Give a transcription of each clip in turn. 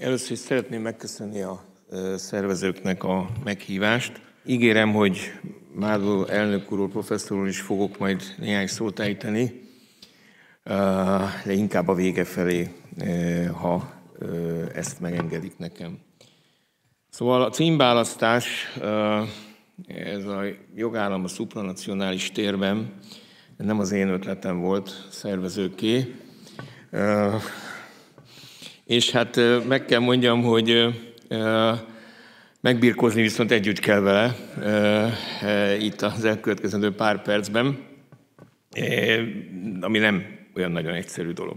Először is szeretném megköszönni a szervezőknek a meghívást. Ígérem, hogy Mádó elnök úrról, professzorról is fogok majd néhány szót ejteni, de inkább a vége felé, ha ezt megengedik nekem. Szóval a címválasztás, ez a jogállam a szupranacionális térben, nem az én ötletem volt szervezőké és hát meg kell mondjam, hogy megbírkozni viszont együtt kell vele itt az elkövetkezendő pár percben, ami nem olyan nagyon egyszerű dolog.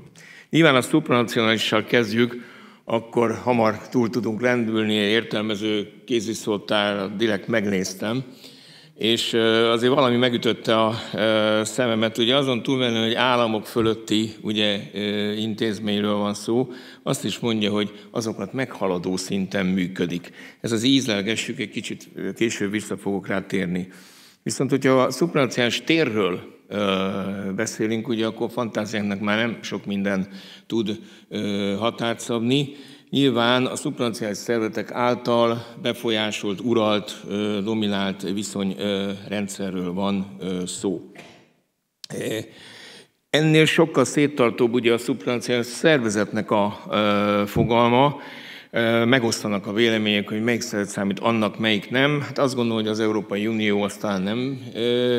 Nyilván a szupranacionalissal kezdjük, akkor hamar túl tudunk lendülni, értelmező kéziszótár, direkt megnéztem, és azért valami megütötte a szememet. Ugye azon túlmenően, hogy államok fölötti ugye, intézményről van szó, azt is mondja, hogy azokat meghaladó szinten működik. Ez az ízlelgessük, egy kicsit később vissza fogok rá térni. Viszont, hogyha a szupranciás térről beszélünk, ugye akkor fantáziának már nem sok minden tud határt szabni, Nyilván a szupranciális szervezetek által befolyásolt, uralt, dominált viszonyrendszerről van szó. E, ennél sokkal széttartóbb ugye a szupranciális szervezetnek a fogalma, e, megosztanak a vélemények, hogy melyik szeret számít, annak melyik nem. Hát azt gondolom, hogy az Európai Unió aztán nem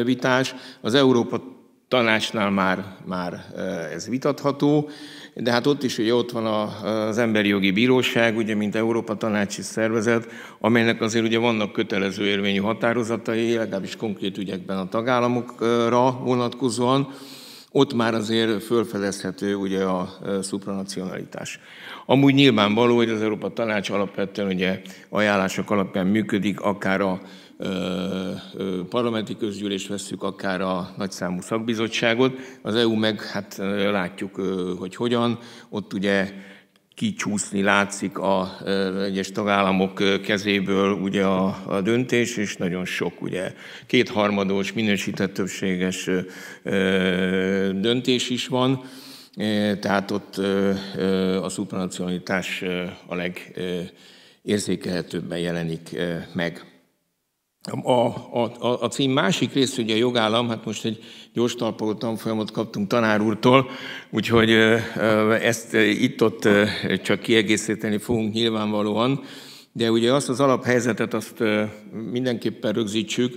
vitás. Az Európa tanácsnál már, már ez vitatható de hát ott is hogy ott van az Emberi Jogi Bíróság, ugye mint Európa Tanácsi Szervezet, amelynek azért ugye vannak kötelező érvényű határozatai, legalábbis konkrét ügyekben a tagállamokra vonatkozóan, ott már azért fölfedezhető ugye a e, szupranacionalitás. Amúgy nyilvánvaló, hogy az Európa Tanács alapvetően ugye ajánlások alapján működik, akár a e, parlamenti közgyűlés veszük, akár a nagyszámú szakbizottságot. Az EU meg hát látjuk, hogy hogyan. Ott ugye kicsúszni látszik a egyes tagállamok kezéből ugye a, a döntés, és nagyon sok ugye kétharmados, minősített többséges döntés is van. Tehát ott a szupranacionalitás a legérzékelhetőbben jelenik meg. A, a, a, a cím másik rész, ugye a jogállam, hát most egy gyors talpaló tanfolyamot kaptunk tanár úrtól, úgyhogy ezt itt-ott csak kiegészíteni fogunk nyilvánvalóan, de ugye azt az alaphelyzetet azt mindenképpen rögzítsük,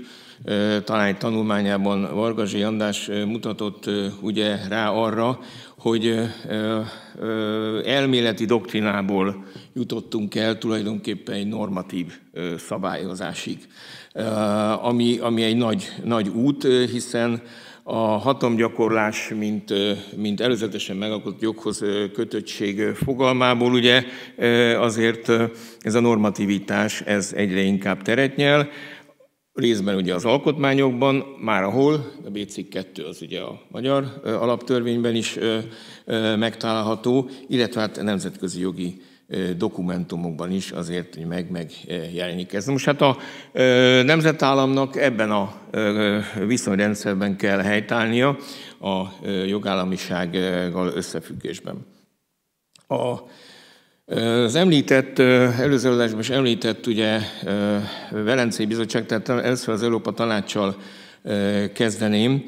talán egy tanulmányában Vargazsi András mutatott ugye rá arra, hogy elméleti doktrinából jutottunk el tulajdonképpen egy normatív szabályozásig. Eh, ami, ami egy nagy, nagy út, eh, hiszen a hatomgyakorlás, mint, eh, mint előzetesen megalkotott joghoz kötöttség fogalmából, ugye azért ez a normativitás, ez egyre inkább teret nyel, részben ugye az alkotmányokban, már ahol, a bc 2 az ugye a magyar alaptörvényben is megtalálható, illetve hát nemzetközi jogi dokumentumokban is azért hogy meg megjelenik ez. Most hát a nemzetállamnak ebben a viszonyrendszerben kell helytállnia a jogállamisággal összefüggésben. A, az említett, előző adásban is említett ugye Velencei Bizottság, tehát először az Európa Tanácssal kezdeném.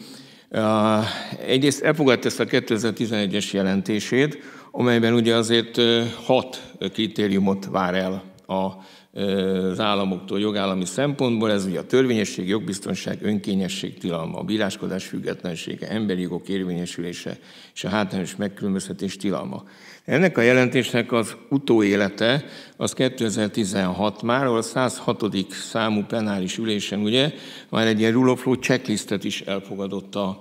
Egyrészt elfogadta ezt a 2011-es jelentését, amelyben ugye azért hat kritériumot vár el a az államoktól jogállami szempontból, ez ugye a törvényesség, jogbiztonság, önkényesség, tilalma, a bíráskodás függetlensége, emberi jogok érvényesülése és a hátrányos megkülönböztetés tilalma. Ennek a jelentésnek az utóélete az 2016 már, ahol a 106. számú plenáris ülésen ugye már egy ilyen rule of law checklistet is elfogadott a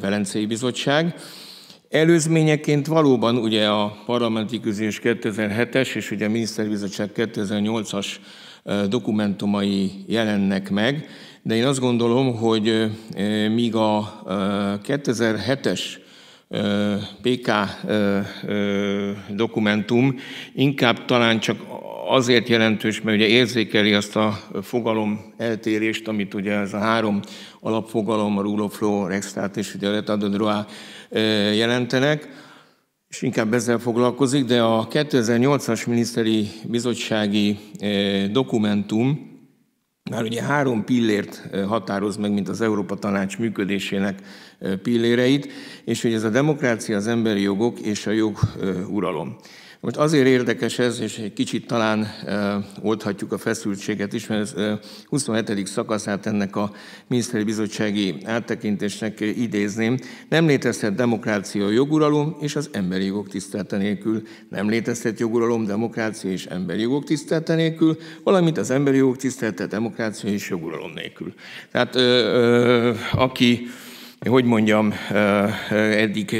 Velencei Bizottság, Előzményeként valóban ugye a parlamenti közés 2007-es és ugye a miniszterbizottság 2008-as dokumentumai jelennek meg, de én azt gondolom, hogy míg a 2007-es PK dokumentum inkább talán csak azért jelentős, mert ugye érzékeli azt a fogalom eltérést, amit ugye ez a három alapfogalom, a rule of law, rextát és ugye a l'état de droit jelentenek, és inkább ezzel foglalkozik, de a 2008-as miniszteri bizottsági dokumentum már ugye három pillért határoz meg, mint az Európa Tanács működésének pilléreit, és hogy ez a demokrácia, az emberi jogok és a joguralom. Most azért érdekes ez, és egy kicsit talán oldhatjuk a feszültséget is, mert ez 27. szakaszát ennek a miniszteri bizottsági áttekintésnek idézném. Nem létezhet demokrácia, joguralom és az emberi jogok tisztelete nélkül. Nem létezhet joguralom, demokrácia és emberi jogok tisztelete nélkül, valamint az emberi jogok tisztelete, demokrácia és joguralom nélkül. Tehát ö, ö, aki hogy mondjam, eddig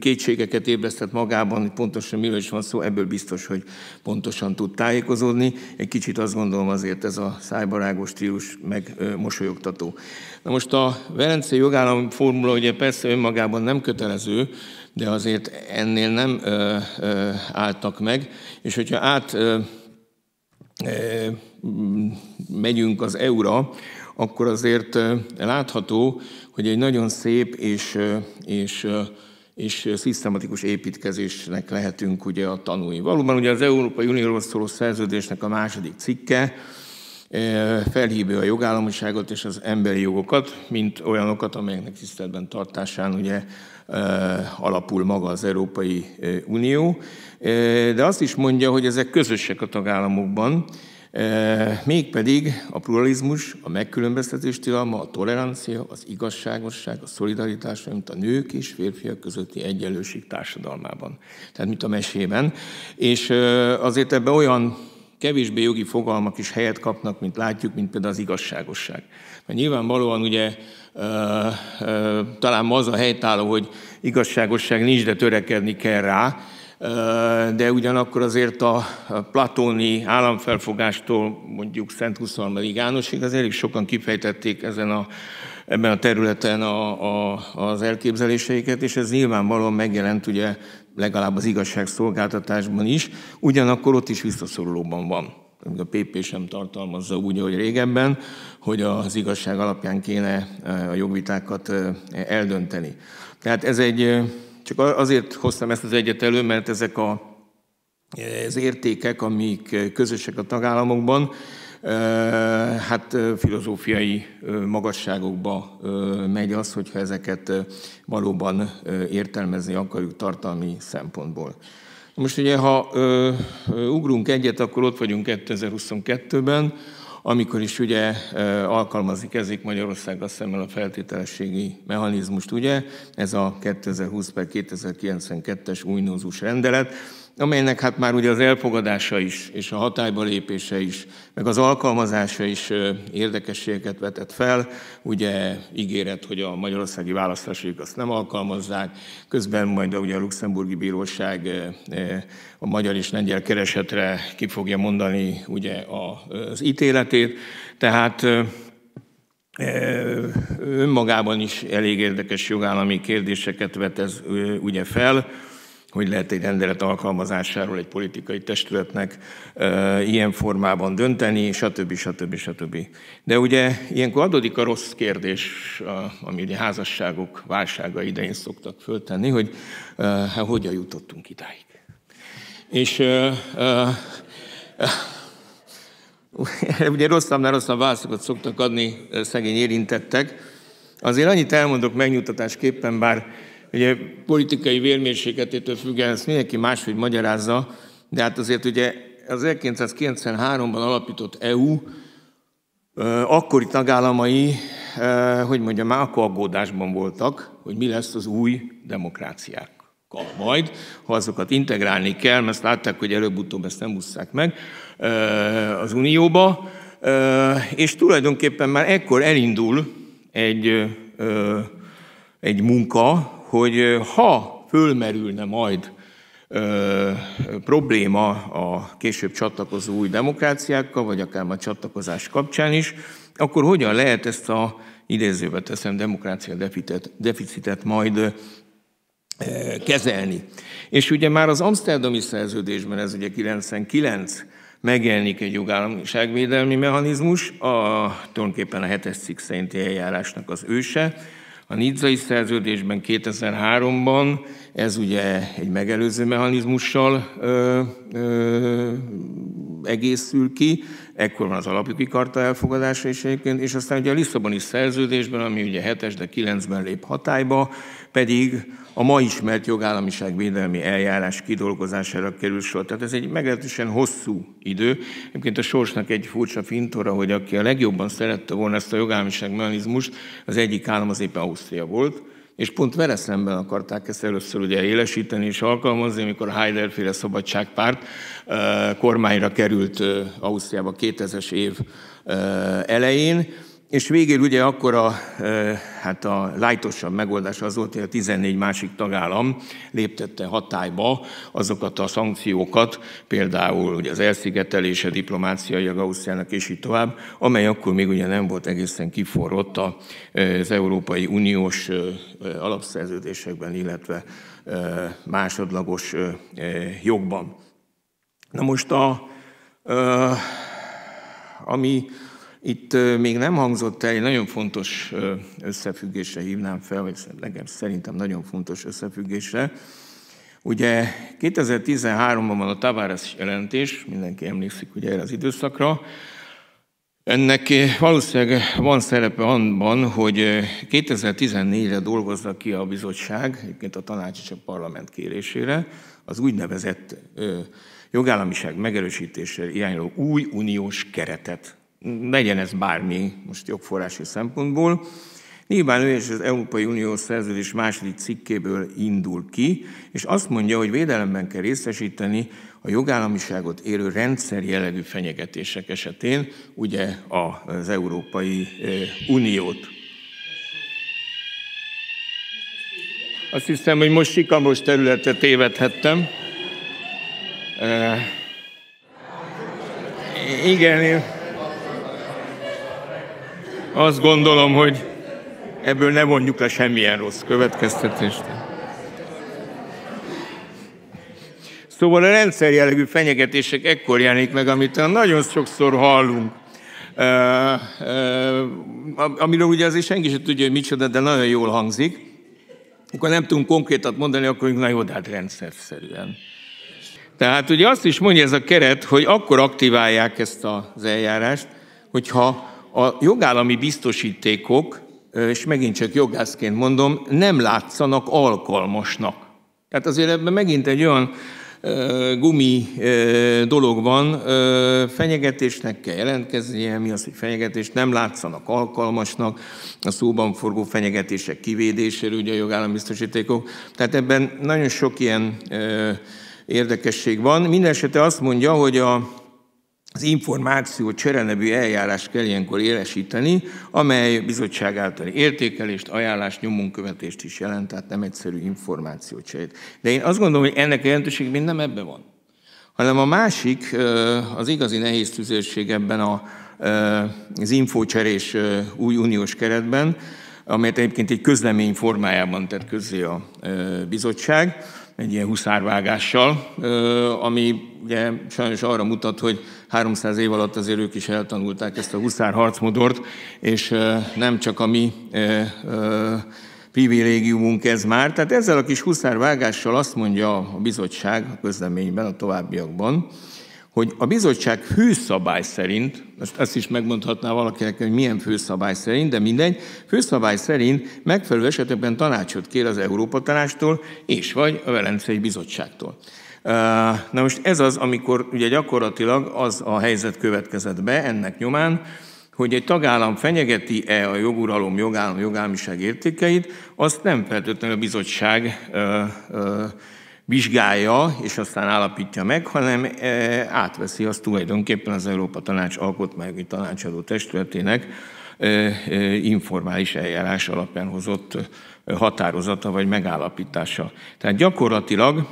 kétségeket ébresztett magában, hogy pontosan miről is van szó, ebből biztos, hogy pontosan tud tájékozódni. Egy kicsit azt gondolom azért ez a szájbarágos stílus meg mosolyogtató. Na most a Velence jogállam formula ugye persze önmagában nem kötelező, de azért ennél nem ö, ö, álltak meg, és hogyha át ö, ö, megyünk az EU-ra, akkor azért látható, hogy egy nagyon szép és, és és szisztematikus építkezésnek lehetünk ugye a tanúi. Valóban ugye az Európai Unióról szóló szerződésnek a második cikke felhívja a jogállamiságot és az emberi jogokat, mint olyanokat, amelyeknek tiszteletben tartásán ugye alapul maga az Európai Unió. De azt is mondja, hogy ezek közösek a tagállamokban, Mégpedig a pluralizmus, a megkülönböztetés tilalma, a tolerancia, az igazságosság, a szolidaritás, mint a nők és férfiak közötti egyenlőség társadalmában. Tehát, mint a mesében. És azért ebben olyan kevésbé jogi fogalmak is helyet kapnak, mint látjuk, mint például az igazságosság. Mert nyilvánvalóan ugye talán ma az a helytálló, hogy igazságosság nincs, de törekedni kell rá, de ugyanakkor azért a platóni államfelfogástól mondjuk Szent 23. Jánosig azért is sokan kifejtették ezen a, ebben a területen a, a, az elképzeléseiket, és ez nyilvánvalóan megjelent ugye legalább az igazságszolgáltatásban is, ugyanakkor ott is visszaszorulóban van a PP sem tartalmazza úgy, ahogy régebben, hogy az igazság alapján kéne a jogvitákat eldönteni. Tehát ez egy csak azért hoztam ezt az egyet elő, mert ezek a, az értékek, amik eh, közösek a tagállamokban, eh, hát eh, filozófiai magasságokba megy az, hogyha ezeket valóban értelmezni akarjuk tartalmi szempontból. Most ugye, ha ugrunk egyet, akkor ott vagyunk 2022-ben, amikor is ugye e, alkalmazik ezik Magyarország azt szemmel a feltételességi mechanizmust, ugye, ez a 2020 per 2092-es újnózus rendelet, amelynek hát már ugye az elfogadása is, és a hatályba lépése is, meg az alkalmazása is érdekességeket vetett fel. Ugye ígéret, hogy a magyarországi választásig azt nem alkalmazzák, közben majd ugye a luxemburgi bíróság a magyar és lengyel keresetre ki fogja mondani ugye az ítéletét. Tehát önmagában is elég érdekes jogállami kérdéseket vet ez ugye fel hogy lehet egy rendelet alkalmazásáról egy politikai testületnek e, ilyen formában dönteni, stb. stb. stb. De ugye ilyenkor adódik a rossz kérdés, ami ugye házasságok válsága idején szoktak föltenni, hogy e, hát hogyan jutottunk idáig. És e, e, e, ugye mert rosszabb válaszokat szoktak adni szegény érintettek. Azért annyit elmondok megnyugtatásképpen, bár Ugye politikai vérmérsékletétől függően ezt mindenki máshogy magyarázza, de hát azért ugye az 1993-ban alapított EU akkori tagállamai, hogy mondjam, már akkor aggódásban voltak, hogy mi lesz az új demokráciák majd, ha azokat integrálni kell, mert ezt látták, hogy előbb-utóbb ezt nem ússzák meg az Unióba, és tulajdonképpen már ekkor elindul egy, egy munka, hogy ha fölmerülne majd ö, probléma a később csatlakozó új demokráciákkal, vagy akár a csatlakozás kapcsán is, akkor hogyan lehet ezt a idézőbe teszem demokrácia deficitet, deficitet majd ö, kezelni. És ugye már az Amsterdami szerződésben, ez ugye 99, megjelenik egy jogállamiságvédelmi mechanizmus, a, tulajdonképpen a hetes cikk szerinti eljárásnak az őse, a nidzai szerződésben 2003-ban ez ugye egy megelőző mechanizmussal ö, ö, egészül ki, ekkor van az alapjogi karta elfogadása is egyébként, és aztán ugye a Lisszaboni szerződésben, ami ugye 7-es, de 9-ben lép hatályba, pedig a ma ismert jogállamiság védelmi eljárás kidolgozására kerül sor. Tehát ez egy meglehetősen hosszú idő. Egyébként a sorsnak egy furcsa fintora, hogy aki a legjobban szerette volna ezt a jogállamiság mechanizmust, az egyik állam az éppen Ausztria volt, és pont vele szemben akarták ezt először ugye élesíteni és alkalmazni, amikor Heider féle szabadságpárt kormányra került Ausztriába 2000-es év elején, és végül ugye akkor a, hát a lájtosabb megoldás az volt, hogy a 14 másik tagállam léptette hatályba azokat a szankciókat, például ugye az elszigetelése a Gausztiának és így tovább, amely akkor még ugye nem volt egészen kiforrott az Európai Uniós alapszerződésekben, illetve másodlagos jogban. Na most a, ami itt még nem hangzott el, egy nagyon fontos összefüggésre hívnám fel, vagy legalábbis szerintem nagyon fontos összefüggésre. Ugye 2013-ban van a Tavares jelentés, mindenki emlékszik ugye erre az időszakra, ennek valószínűleg van szerepe abban, hogy 2014-re dolgozza ki a bizottság, egyébként a tanács és a parlament kérésére, az úgynevezett jogállamiság megerősítésre irányuló új uniós keretet legyen ez bármi most jogforrási szempontból. Nyilván ő és az Európai Unió szerződés második cikkéből indul ki, és azt mondja, hogy védelemben kell részesíteni a jogállamiságot élő rendszer jellegű fenyegetések esetén, ugye az Európai Uniót. Azt hiszem, hogy most sikamos területet tévedhettem. Igen, én azt gondolom, hogy ebből ne vonjuk le semmilyen rossz következtetést. Szóval a rendszer jellegű fenyegetések ekkor jelenik meg, amit nagyon sokszor hallunk. Uh, uh, amiről ugye azért senki sem tudja, hogy micsoda, de nagyon jól hangzik. Akkor nem tudunk konkrétat mondani, akkor na jó, de hát rendszerszerűen. Tehát ugye azt is mondja ez a keret, hogy akkor aktiválják ezt az eljárást, hogyha a jogállami biztosítékok, és megint csak jogászként mondom, nem látszanak alkalmasnak. Tehát azért ebben megint egy olyan gumi dolog van, fenyegetésnek kell jelentkeznie, mi az, hogy fenyegetés, nem látszanak alkalmasnak, a szóban forgó fenyegetések kivédésére, ugye a jogállambiztosítékok. Tehát ebben nagyon sok ilyen érdekesség van. Mindenesetre azt mondja, hogy a az információ cserenevű eljárást kell ilyenkor élesíteni, amely bizottság általi értékelést, ajánlást, nyomunkövetést is jelent, tehát nem egyszerű cserét. De én azt gondolom, hogy ennek a jelentőség mind nem ebben van, hanem a másik, az igazi nehéz tüzérség ebben a, az infócserés új uniós keretben, amelyet egyébként egy közlemény formájában tett közzé a bizottság, egy ilyen huszárvágással, ami ugye sajnos arra mutat, hogy 300 év alatt azért ők is eltanulták ezt a huszárharcmodort, és nem csak a mi privilégiumunk ez már. Tehát ezzel a kis huszárvágással azt mondja a bizottság a közleményben, a továbbiakban, hogy a bizottság főszabály szerint, most ezt is megmondhatná valakinek, hogy milyen főszabály szerint, de mindegy, főszabály szerint megfelelő esetben tanácsot kér az Európa Tanástól és vagy a Velencei Bizottságtól. Na most ez az, amikor ugye gyakorlatilag az a helyzet következett be ennek nyomán, hogy egy tagállam fenyegeti-e a joguralom, jogállam, jogállamiság értékeit, azt nem feltétlenül a bizottság ö, ö, vizsgálja, és aztán állapítja meg, hanem e, átveszi azt tulajdonképpen az Európa Tanács alkotmányi tanácsadó testületének e, e, informális eljárás alapján hozott határozata vagy megállapítása. Tehát gyakorlatilag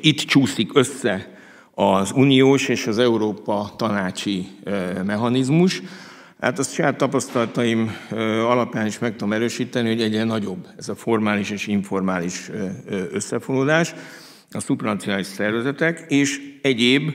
itt csúszik össze az uniós és az Európa tanácsi mechanizmus, Hát a saját tapasztalataim alapján is meg tudom erősíteni, hogy egyre nagyobb ez a formális és informális összefonódás, a szupranacionális szervezetek és egyéb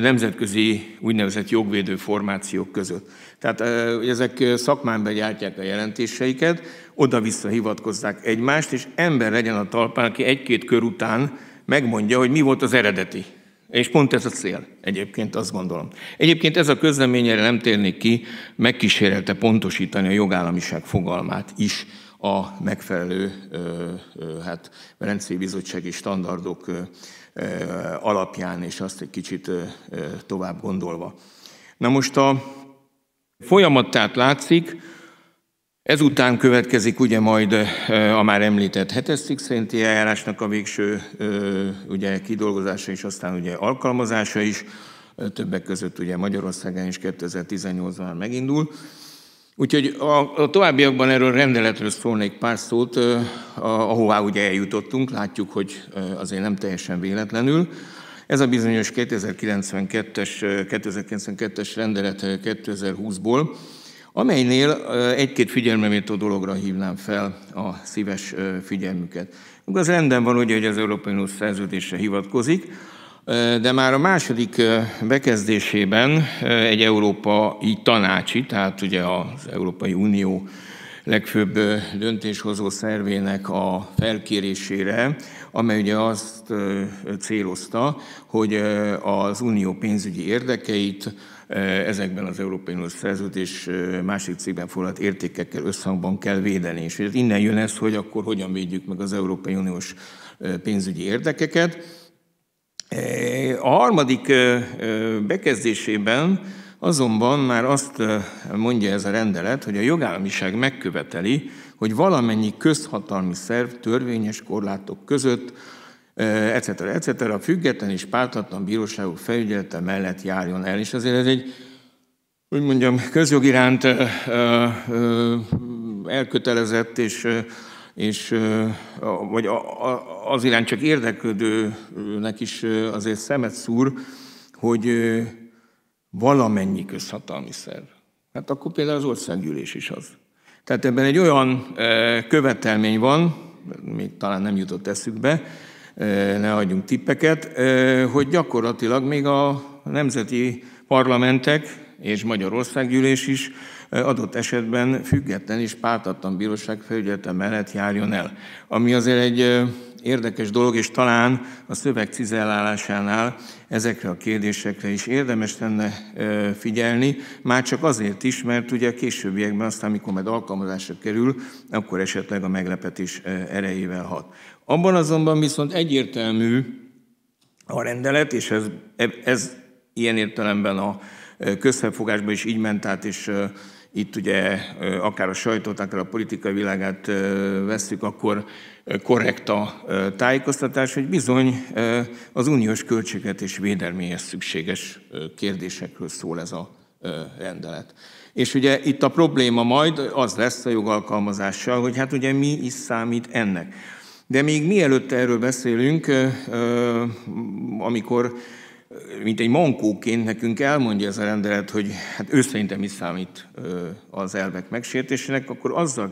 nemzetközi úgynevezett jogvédő formációk között. Tehát ezek szakmán begyártják a jelentéseiket, oda-vissza hivatkozzák egymást, és ember legyen a talpán, aki egy-két kör után megmondja, hogy mi volt az eredeti. És pont ez a cél, egyébként azt gondolom. Egyébként ez a közleményre nem térnék ki, megkísérelte pontosítani a jogállamiság fogalmát is a megfelelő hát, rendszerű Bizottsági Standardok alapján, és azt egy kicsit tovább gondolva. Na most a folyamat tehát látszik, Ezután következik ugye majd a már említett hetes szerinti eljárásnak a végső ugye, kidolgozása és aztán ugye alkalmazása is. Többek között ugye Magyarországon is 2018-ban megindul. Úgyhogy a, a továbbiakban erről rendeletről szólnék pár szót, ahová ugye eljutottunk, látjuk, hogy azért nem teljesen véletlenül. Ez a bizonyos 2092-es, 2092-es rendelet 2020-ból amelynél egy-két figyelmeméltó dologra hívnám fel a szíves figyelmüket. Az rendben van, ugye, hogy az Európai Unió szerződésre hivatkozik, de már a második bekezdésében egy európai tanácsi, tehát ugye az Európai Unió legfőbb döntéshozó szervének a felkérésére, amely ugye azt célozta, hogy az unió pénzügyi érdekeit ezekben az Európai Uniós szerződés másik cégben foglalt értékekkel összhangban kell védeni. És innen jön ez, hogy akkor hogyan védjük meg az Európai Uniós pénzügyi érdekeket. A harmadik bekezdésében Azonban már azt mondja ez a rendelet, hogy a jogállamiság megköveteli, hogy valamennyi közhatalmi szerv törvényes korlátok között, etc. etc. a független és pártatlan bíróságok felügyelete mellett járjon el. És azért ez egy, úgy mondjam, közjog iránt elkötelezett és és vagy az iránt csak érdeklődőnek is azért szemet szúr, hogy valamennyi közhatalmi szerv. Hát akkor például az országgyűlés is az. Tehát ebben egy olyan követelmény van, még talán nem jutott eszükbe, ne adjunk tippeket, hogy gyakorlatilag még a nemzeti parlamentek és Magyarországgyűlés is adott esetben független és pártatlan bíróság felügyelete mellett járjon el. Ami azért egy érdekes dolog, és talán a szöveg cizellálásánál ezekre a kérdésekre is érdemes lenne figyelni, már csak azért is, mert ugye a későbbiekben aztán, amikor majd alkalmazásra kerül, akkor esetleg a meglepetés erejével hat. Abban azonban viszont egyértelmű a rendelet, és ez, ez ilyen értelemben a közfelfogásban is így ment át, és itt ugye akár a sajtót, akár a politikai világát veszük, akkor korrekt a tájékoztatás, hogy bizony az uniós és védelméhez szükséges kérdésekről szól ez a rendelet. És ugye itt a probléma majd az lesz a jogalkalmazással, hogy hát ugye mi is számít ennek. De még mielőtt erről beszélünk, amikor mint egy mankóként nekünk elmondja ez a rendelet, hogy hát ő szerintem is számít az elvek megsértésének, akkor azzal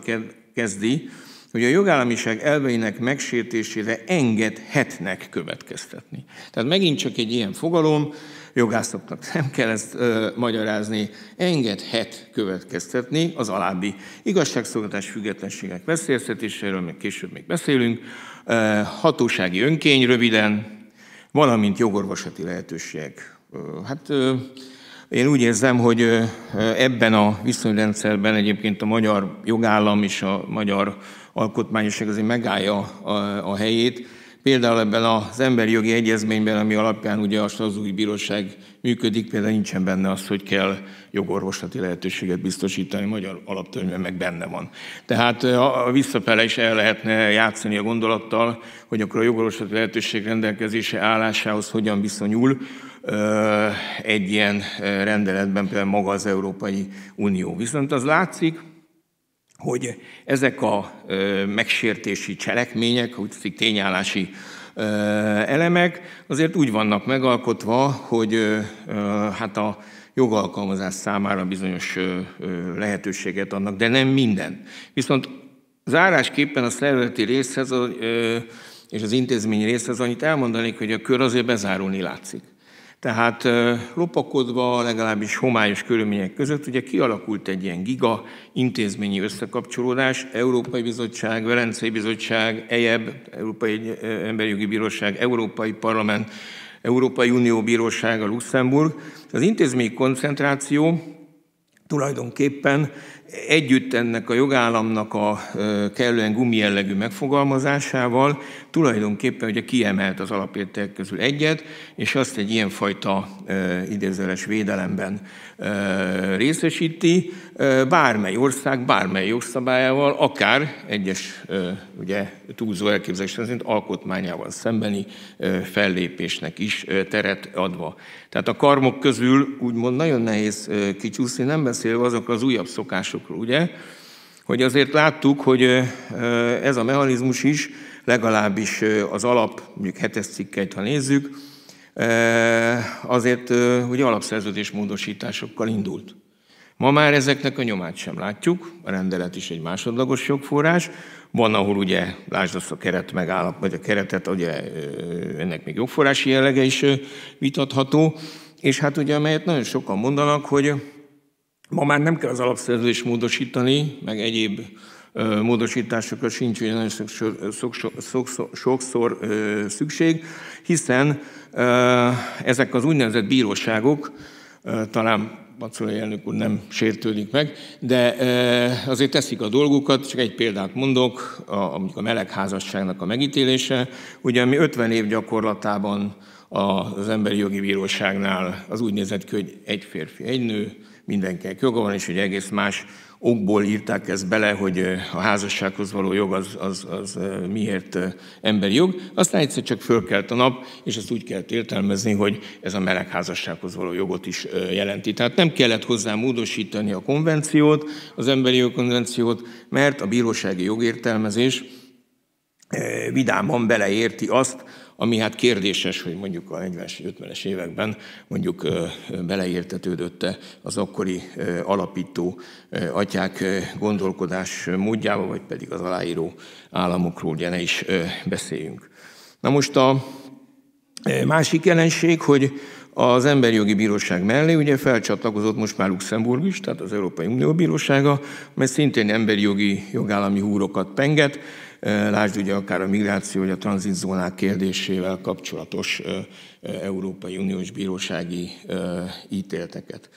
kezdi, hogy a jogállamiság elveinek megsértésére engedhetnek következtetni. Tehát megint csak egy ilyen fogalom, jogászoknak nem kell ezt ö, magyarázni, engedhet következtetni az alábbi igazságszolgáltás függetlenségek veszélyeztetéséről, még később még beszélünk, ö, hatósági önkény röviden, valamint jogorvosati lehetőségek. Hát én úgy érzem, hogy ebben a viszonyrendszerben egyébként a magyar jogállam és a magyar alkotmányosság azért megállja a, helyét. Például ebben az emberi jogi egyezményben, ami alapján ugye a Strasbourg Bíróság működik, például nincsen benne az, hogy kell jogorvoslati lehetőséget biztosítani, magyar alaptörvényben meg benne van. Tehát a visszafele is el lehetne játszani a gondolattal, hogy akkor a jogorvoslati lehetőség rendelkezése állásához hogyan viszonyul egy ilyen rendeletben például maga az Európai Unió. Viszont az látszik, hogy ezek a megsértési cselekmények, úgy tényállási elemek azért úgy vannak megalkotva, hogy hát a jogalkalmazás számára bizonyos lehetőséget adnak, de nem minden. Viszont zárásképpen a szervezeti részhez és az intézmény részhez annyit elmondanék, hogy a kör azért bezárulni látszik. Tehát lopakodva, legalábbis homályos körülmények között, ugye kialakult egy ilyen giga intézményi összekapcsolódás, Európai Bizottság, Velencei Bizottság, EJEB, Európai Emberi Jogi Bíróság, Európai Parlament, Európai Unió Bírósága, Luxemburg. Az intézményi koncentráció tulajdonképpen együtt ennek a jogállamnak a kellően gumijellegű megfogalmazásával tulajdonképpen ugye kiemelt az alapértékek közül egyet, és azt egy ilyenfajta idézőles védelemben részesíti, bármely ország, bármely jogszabályával, akár egyes ugye, túlzó elképzelés szerint alkotmányával szembeni fellépésnek is teret adva. Tehát a karmok közül úgymond nagyon nehéz kicsúszni, nem beszélve azok az újabb szokások, mechanizmusokról, ugye? Hogy azért láttuk, hogy ez a mechanizmus is, legalábbis az alap, mondjuk hetes cikkeit, ha nézzük, azért hogy alapszerződés módosításokkal indult. Ma már ezeknek a nyomát sem látjuk, a rendelet is egy másodlagos jogforrás. Van, ahol ugye, lásd azt a keret megállap, vagy a keretet, ugye ennek még jogforrási jellege is vitatható, és hát ugye, amelyet nagyon sokan mondanak, hogy Ma már nem kell az alapszerződést módosítani, meg egyéb módosításokra sincs nagyon sokszor, sokszor szükség, hiszen ezek az úgynevezett bíróságok, talán Pacolai elnök úr nem sértődik meg, de azért teszik a dolgukat, csak egy példát mondok, a, a melegházasságnak a megítélése, ugye mi 50 év gyakorlatában az Emberi Jogi Bíróságnál az úgynevezett, hogy egy férfi, egy nő, mindenkinek joga van, és hogy egész más okból írták ezt bele, hogy a házassághoz való jog az, az, az miért emberi jog. Aztán egyszer csak fölkelt a nap, és ezt úgy kellett értelmezni, hogy ez a meleg házassághoz való jogot is jelenti. Tehát nem kellett hozzá módosítani a konvenciót, az emberi jog konvenciót, mert a bírósági jogértelmezés vidáman beleérti azt, ami hát kérdéses, hogy mondjuk a 40-es, 50-es években mondjuk beleértetődötte az akkori alapító atyák gondolkodás módjába, vagy pedig az aláíró államokról ugye ne is beszéljünk. Na most a másik jelenség, hogy az Emberi Jogi Bíróság mellé ugye felcsatlakozott most már Luxemburg is, tehát az Európai Unió Bírósága, mert szintén emberi jogi jogállami húrokat penget, Lásd ugye akár a migráció, vagy a tranzitzónák kérdésével kapcsolatos Európai Uniós Bírósági ítéleteket.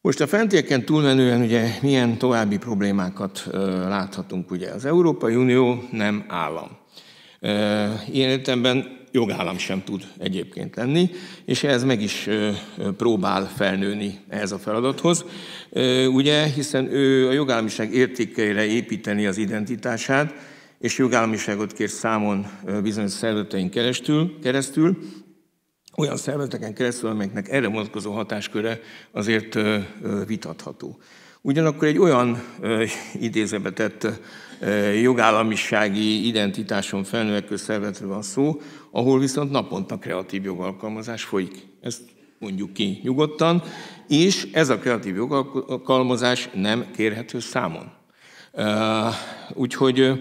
Most a fentieken túlmenően ugye milyen további problémákat láthatunk ugye. Az Európai Unió nem állam. Ilyen értelemben jogállam sem tud egyébként lenni, és ez meg is próbál felnőni ehhez a feladathoz. Ugye, hiszen ő a jogállamiság értékeire építeni az identitását, és jogállamiságot kér számon bizonyos szervezeteink keresztül, keresztül olyan szervezeteken keresztül, amelyeknek erre mozgozó hatásköre azért vitatható. Ugyanakkor egy olyan idézetet jogállamisági identitáson felnövekvő szervezetről van szó, ahol viszont naponta kreatív jogalkalmazás folyik. Ezt mondjuk ki nyugodtan, és ez a kreatív jogalkalmazás nem kérhető számon. Úgyhogy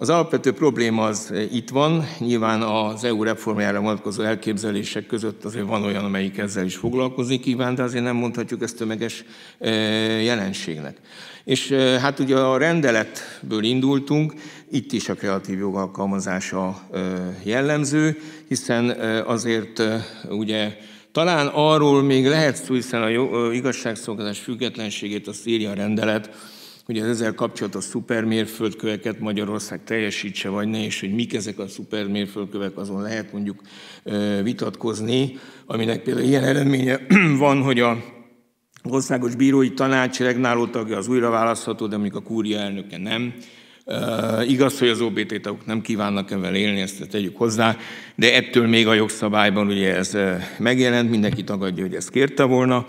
az alapvető probléma az eh, itt van, nyilván az EU reformjára vonatkozó elképzelések között azért van olyan, amelyik ezzel is foglalkozik, kíván, de azért nem mondhatjuk ezt tömeges eh, jelenségnek. És eh, hát ugye a rendeletből indultunk, itt is a kreatív jog alkalmazása jellemző, hiszen azért ugye talán arról még lehet szó, hiszen a igazságszolgáltatás függetlenségét azt írja a rendelet, hogy az ezzel kapcsolatos szupermérföldköveket Magyarország teljesítse vagy ne, és hogy mik ezek a szupermérföldkövek, azon lehet mondjuk vitatkozni, aminek például ilyen eredménye van, hogy a Országos Bírói Tanács regnáló tagja az újra választható, de mondjuk a kúria elnöke nem. igaz, hogy az OBT tagok nem kívánnak ebben élni, ezt tegyük hozzá, de ettől még a jogszabályban ugye ez megjelent, mindenki tagadja, hogy ezt kérte volna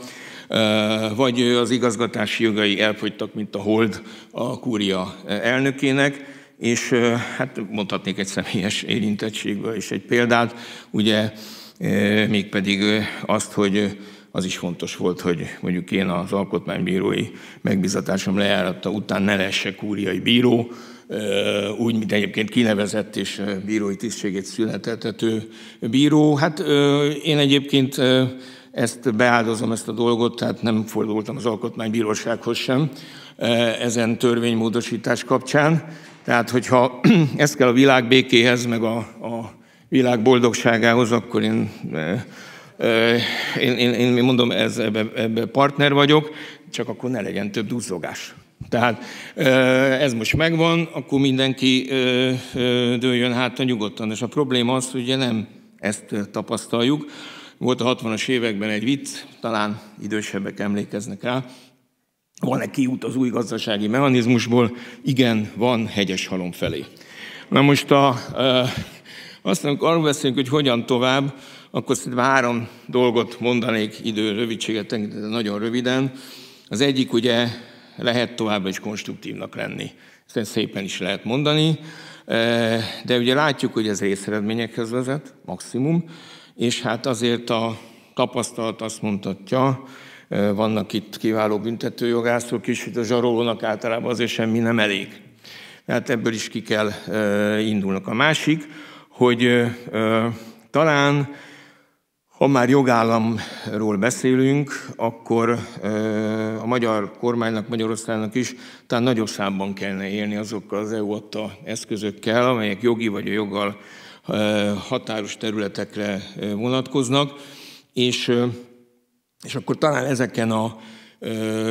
vagy az igazgatási jogai elfogytak, mint a hold a kúria elnökének, és hát mondhatnék egy személyes érintettségből is egy példát, ugye mégpedig azt, hogy az is fontos volt, hogy mondjuk én az alkotmánybírói megbizatásom lejáratta után ne lesse kúriai bíró, úgy, mint egyébként kinevezett és bírói tisztségét születetető bíró. Hát én egyébként ezt beáldozom, ezt a dolgot, tehát nem fordultam az alkotmánybírósághoz sem e, ezen törvénymódosítás kapcsán. Tehát, hogyha ez kell a világ békéhez, meg a, a világ boldogságához, akkor én, e, e, én, én, én mondom, ez, ebbe, ebbe partner vagyok, csak akkor ne legyen több duzzogás. Tehát ez most megvan, akkor mindenki dőljön hátra nyugodtan. És a probléma az, hogy ugye nem ezt tapasztaljuk, volt a 60-as években egy vicc, talán idősebbek emlékeznek rá, van-e kiút az új gazdasági mechanizmusból? Igen, van hegyes halom felé. Na most a, e, aztán, amikor arról beszélünk, hogy hogyan tovább, akkor szerintem három dolgot mondanék idő rövidséget, nagyon röviden. Az egyik ugye lehet tovább is konstruktívnak lenni. Ezt szépen is lehet mondani, de ugye látjuk, hogy ez részeredményekhez vezet, maximum és hát azért a tapasztalat azt mondhatja, vannak itt kiváló büntetőjogászok is, hogy a zsarolónak általában azért semmi nem elég. Tehát ebből is ki kell indulnak. A másik, hogy talán ha már jogállamról beszélünk, akkor a magyar kormánynak, Magyarországnak is talán nagyobb számban kellene élni azokkal az EU adta eszközökkel, amelyek jogi vagy a joggal határos területekre vonatkoznak, és, és akkor talán ezeken a,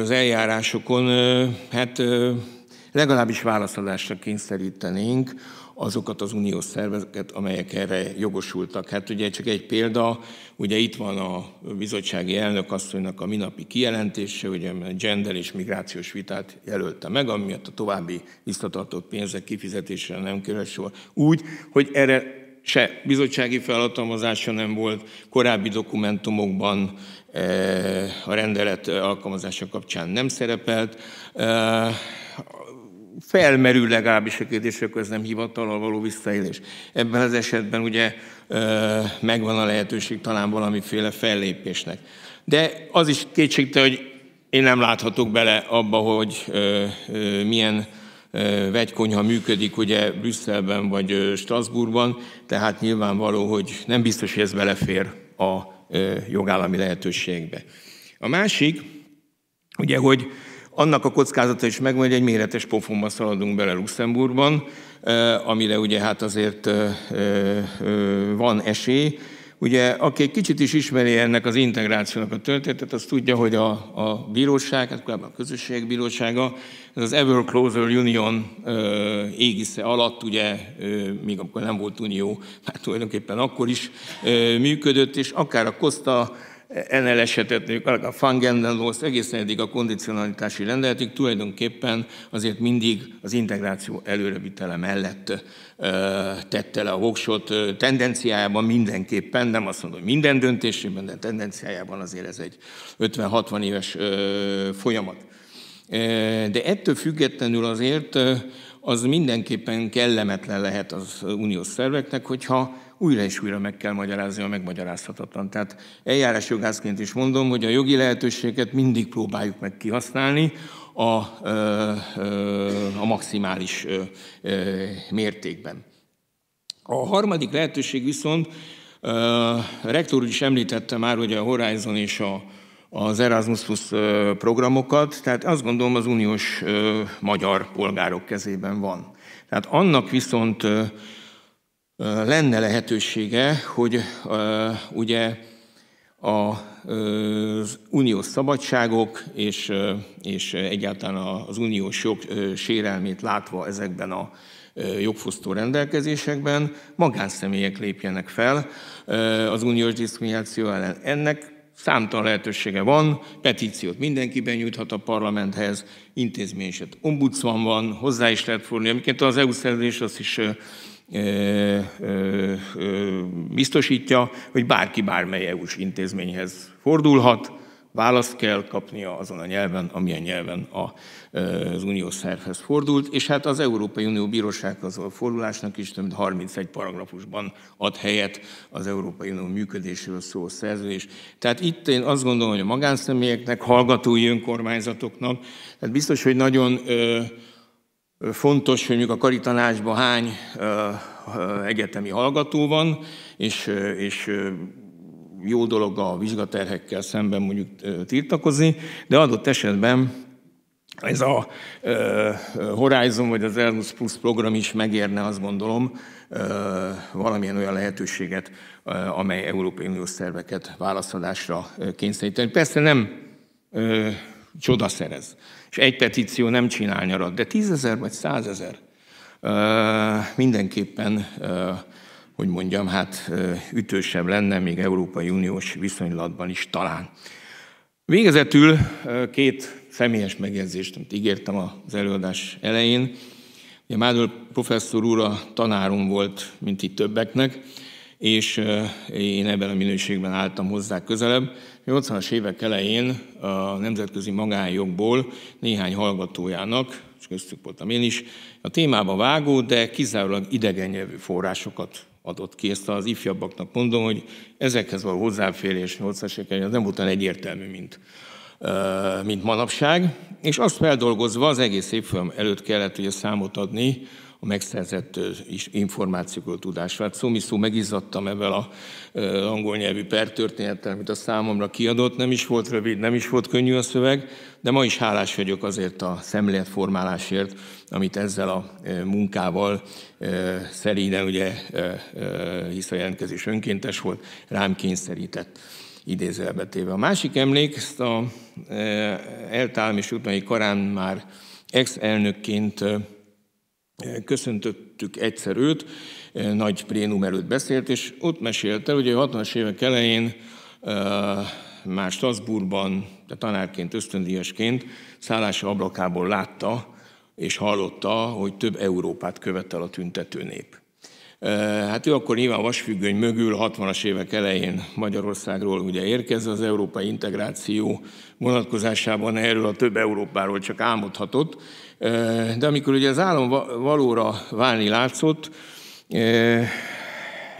az eljárásokon hát legalábbis válaszadásra kényszerítenénk azokat az uniós szerveket, amelyek erre jogosultak. Hát ugye csak egy példa, ugye itt van a bizottsági elnök asszonynak a minapi kijelentése, ugye a gender és migrációs vitát jelölte meg, amiatt a további visszatartott pénzek kifizetésre nem kerül sor. Úgy, hogy erre se bizottsági felhatalmazása nem volt, korábbi dokumentumokban eh, a rendelet alkalmazása kapcsán nem szerepelt. Eh, felmerül legalábbis a kérdés, hogy ez nem hivatalal való visszaélés. Ebben az esetben ugye megvan a lehetőség talán valamiféle fellépésnek. De az is kétségte, hogy én nem láthatok bele abba, hogy milyen vegykonyha működik ugye Brüsszelben vagy Strasbourgban, tehát nyilvánvaló, hogy nem biztos, hogy ez belefér a jogállami lehetőségbe. A másik, ugye, hogy annak a kockázata is megvan, hogy egy méretes pofonba szaladunk bele Luxemburgban, eh, amire ugye hát azért eh, eh, van esély. Ugye, aki egy kicsit is ismeri ennek az integrációnak a történetet, az tudja, hogy a, a bíróság, hát a közösségek bírósága, ez az Ever Closer Union ö, égisze alatt, ugye, ö, még akkor nem volt unió, hát tulajdonképpen akkor is ö, működött, és akár a Costa ennél esetet, a Fangendenlost egészen eddig a kondicionalitási rendeletig tulajdonképpen azért mindig az integráció előrevitele mellett tette le a voksot tendenciájában mindenképpen, nem azt mondom, hogy minden döntésében, de tendenciájában azért ez egy 50-60 éves folyamat. De ettől függetlenül azért az mindenképpen kellemetlen lehet az uniós szerveknek, hogyha újra és újra meg kell magyarázni a megmagyarázhatatlan. Tehát eljárásjogászként is mondom, hogy a jogi lehetőséget mindig próbáljuk meg kihasználni, a, a maximális mértékben. A harmadik lehetőség viszont, a rektor úr is említette már, hogy a Horizon és a, az Erasmus Plus programokat, tehát azt gondolom az uniós magyar polgárok kezében van. Tehát annak viszont lenne lehetősége, hogy ugye az uniós szabadságok és, és egyáltalán az uniós jog sérelmét látva ezekben a jogfosztó rendelkezésekben magánszemélyek lépjenek fel az uniós diszkrimináció ellen. Ennek számtalan lehetősége van, petíciót mindenki benyújthat a parlamenthez, intézményeset ombudsman van, hozzá is lehet fordulni. Amiként az EU szerződés azt is biztosítja, hogy bárki bármely EU-s intézményhez fordulhat, választ kell kapnia azon a nyelven, amilyen nyelven az uniós szervhez fordult, és hát az Európai Unió Bíróság az a fordulásnak is több mint 31 paragrafusban ad helyet az Európai Unió működéséről szóló szerződés. Tehát itt én azt gondolom, hogy a magánszemélyeknek, hallgatói önkormányzatoknak, tehát biztos, hogy nagyon Fontos, hogy mondjuk a karitanásban hány egyetemi hallgató van, és, és jó dolog a vizsgaterhekkel szemben mondjuk tiltakozni, de adott esetben ez a Horizon vagy az Erasmus Plus program is megérne, azt gondolom, valamilyen olyan lehetőséget, amely Európai Uniós szerveket válaszadásra kényszeríteni. Persze nem csoda szerez. És egy petíció nem csinál nyarat, de tízezer vagy százezer mindenképpen, hogy mondjam, hát ütősebb lenne még Európai Uniós viszonylatban is talán. Végezetül két személyes megjegyzést, amit ígértem az előadás elején. Ugye Mádor professzor úr a tanárom volt, mint itt többeknek, és én ebben a minőségben álltam hozzá közelebb, 80-as évek elején a nemzetközi magánjogból néhány hallgatójának, és köztük voltam én is, a témába vágó, de kizárólag idegen nyelvű forrásokat adott ki. Ezt az ifjabbaknak mondom, hogy ezekhez való hozzáférés 80-as években nem volt olyan egyértelmű, mint, mint manapság és azt feldolgozva az egész évfolyam előtt kellett ugye számot adni a megszerzett információkról tudásra. Hát szó megizzadtam ebben a angol nyelvű pertörténettel, amit a számomra kiadott, nem is volt rövid, nem is volt könnyű a szöveg, de ma is hálás vagyok azért a szemléletformálásért, amit ezzel a munkával szerényen, ugye, hisz a jelentkezés önkéntes volt, rám kényszerített idézelbetéve. A másik emlék, ezt a e, eltállami sútnai korán karán már ex-elnökként e, köszöntöttük egyszer őt, e, nagy plénum előtt beszélt, és ott mesélte, hogy a 60-as évek elején már Strasbourgban, de tanárként, ösztöndíjasként szállása ablakából látta és hallotta, hogy több Európát követel a tüntető nép. Hát ő akkor nyilván vasfüggöny mögül 60-as évek elején Magyarországról ugye érkez az európai integráció vonatkozásában erről a több Európáról csak álmodhatott. De amikor ugye az állam valóra válni látszott,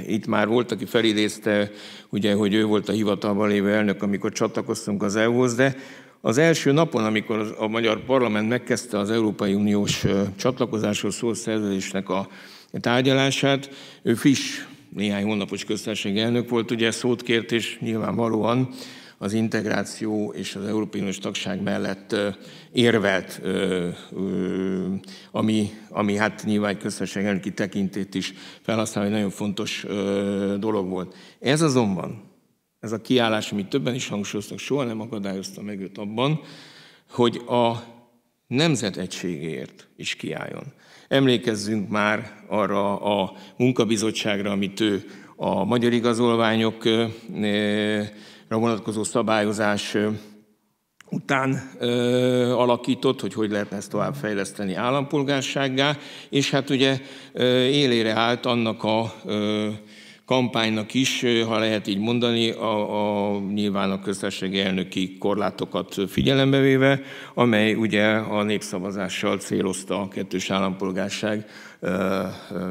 itt már volt, aki felidézte, ugye, hogy ő volt a hivatalban lévő elnök, amikor csatlakoztunk az EU-hoz, de az első napon, amikor a magyar parlament megkezdte az Európai Uniós csatlakozáshoz szó szerződésnek a tárgyalását. Ő fish néhány hónapos köztársaság elnök volt, ugye szót kért, és nyilvánvalóan az integráció és az Európai Uniós tagság mellett érvelt, ami, ami hát nyilván egy köztársaság elnöki tekintét is felhasználva egy nagyon fontos dolog volt. Ez azonban, ez a kiállás, amit többen is hangsúlyoztak, soha nem akadályozta meg őt abban, hogy a nemzet egységéért is kiálljon. Emlékezzünk már arra a munkabizottságra, amit ő a magyar igazolványokra vonatkozó szabályozás után ö, alakított, hogy hogy lehetne ezt tovább fejleszteni állampolgársággá, és hát ugye ö, élére állt annak a ö, kampánynak is, ha lehet így mondani, a, a nyilván a köztársaság elnöki korlátokat figyelembe véve, amely ugye a népszavazással célozta a kettős állampolgárság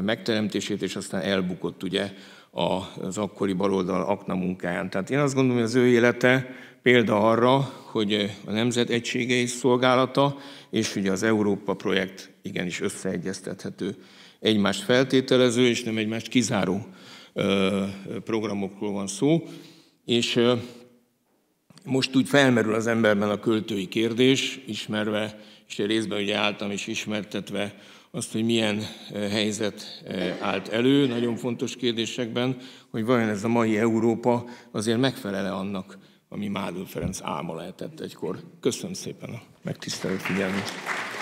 megteremtését, és aztán elbukott ugye az akkori baloldal akna munkáján. Tehát én azt gondolom, hogy az ő élete példa arra, hogy a nemzet egysége és szolgálata, és ugye az Európa projekt igenis összeegyeztethető, egymást feltételező és nem egymást kizáró programokról van szó, és most úgy felmerül az emberben a költői kérdés, ismerve, és részben ugye álltam és ismertetve azt, hogy milyen helyzet állt elő, nagyon fontos kérdésekben, hogy vajon ez a mai Európa azért megfelele annak, ami Mádl Ferenc álma lehetett egykor. Köszönöm szépen a megtisztelő figyelmet.